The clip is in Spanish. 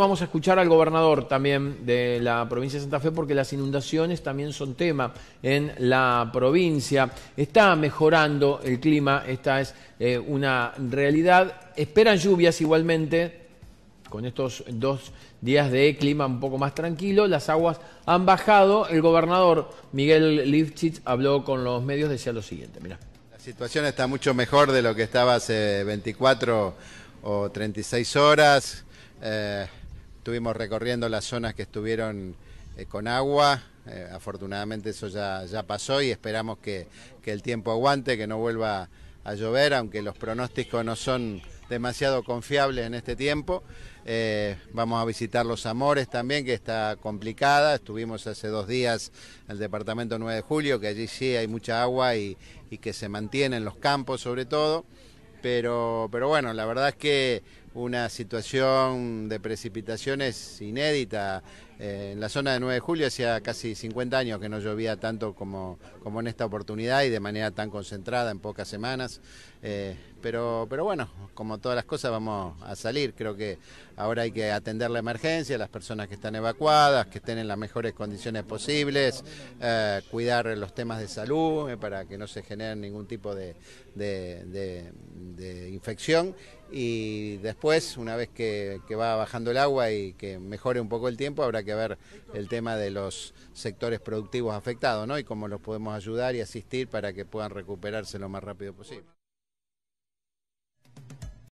Vamos a escuchar al gobernador también de la provincia de Santa Fe porque las inundaciones también son tema en la provincia. Está mejorando el clima, esta es eh, una realidad. Esperan lluvias igualmente. Con estos dos días de clima un poco más tranquilo, las aguas han bajado. El gobernador Miguel Lifchitz habló con los medios, decía lo siguiente, mira. La situación está mucho mejor de lo que estaba hace 24 o 36 horas. Eh, estuvimos recorriendo las zonas que estuvieron eh, con agua. Eh, afortunadamente eso ya, ya pasó y esperamos que, el tiempo aguante, que no vuelva a llover, aunque los pronósticos no son demasiado confiables en este tiempo. Eh, vamos a visitar Los Amores también, que está complicada. Estuvimos hace dos días en el departamento 9 de julio, que allí sí hay mucha agua y, y que se mantienen los campos sobre todo. Pero, pero bueno, la verdad es que una situación de precipitaciones inédita eh, en la zona de 9 de julio hacía casi 50 años que no llovía tanto como, como en esta oportunidad y de manera tan concentrada en pocas semanas. Eh, pero, pero bueno, como todas las cosas vamos a salir. Creo que ahora hay que atender la emergencia, las personas que están evacuadas, que estén en las mejores condiciones posibles, eh, cuidar los temas de salud para que no se genere ningún tipo de, infección y después, una vez que va bajando el agua y que mejore un poco el tiempo, habrá que que ver el tema de los sectores productivos afectados, ¿no? Y cómo los podemos ayudar y asistir para que puedan recuperarse lo más rápido posible.